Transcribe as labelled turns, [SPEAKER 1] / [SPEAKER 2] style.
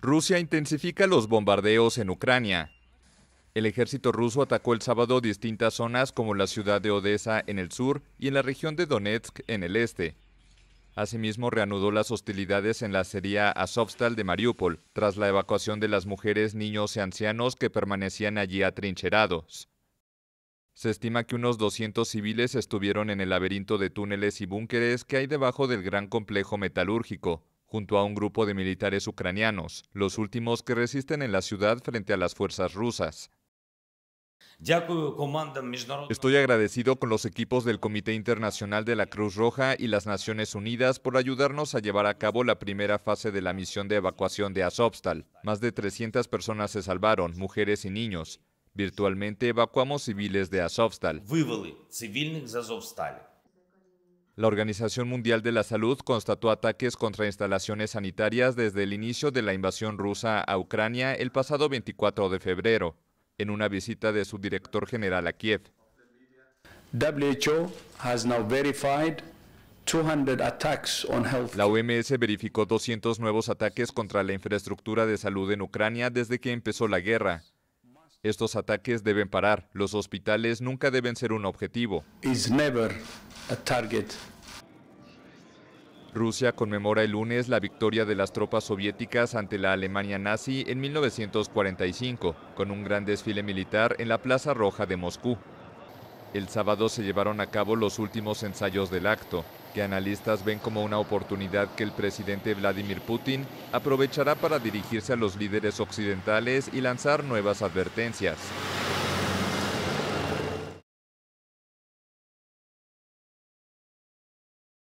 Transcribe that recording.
[SPEAKER 1] Rusia intensifica los bombardeos en Ucrania. El ejército ruso atacó el sábado distintas zonas como la ciudad de Odessa en el sur y en la región de Donetsk en el este. Asimismo, reanudó las hostilidades en la acería Azovstal de Mariupol, tras la evacuación de las mujeres, niños y ancianos que permanecían allí atrincherados. Se estima que unos 200 civiles estuvieron en el laberinto de túneles y búnkeres que hay debajo del gran complejo metalúrgico junto a un grupo de militares ucranianos, los últimos que resisten en la ciudad frente a las fuerzas rusas. Estoy agradecido con los equipos del Comité Internacional de la Cruz Roja y las Naciones Unidas por ayudarnos a llevar a cabo la primera fase de la misión de evacuación de Azovstal. Más de 300 personas se salvaron, mujeres y niños. Virtualmente evacuamos civiles de Azovstal. La Organización Mundial de la Salud constató ataques contra instalaciones sanitarias desde el inicio de la invasión rusa a Ucrania el pasado 24 de febrero, en una visita de su director general a Kiev. La OMS verificó 200 nuevos ataques contra la infraestructura de salud en Ucrania desde que empezó la guerra. Estos ataques deben parar. Los hospitales nunca deben ser un objetivo. Rusia conmemora el lunes la victoria de las tropas soviéticas ante la Alemania nazi en 1945, con un gran desfile militar en la Plaza Roja de Moscú. El sábado se llevaron a cabo los últimos ensayos del acto, que analistas ven como una oportunidad que el presidente Vladimir Putin aprovechará para dirigirse a los líderes occidentales y lanzar nuevas advertencias.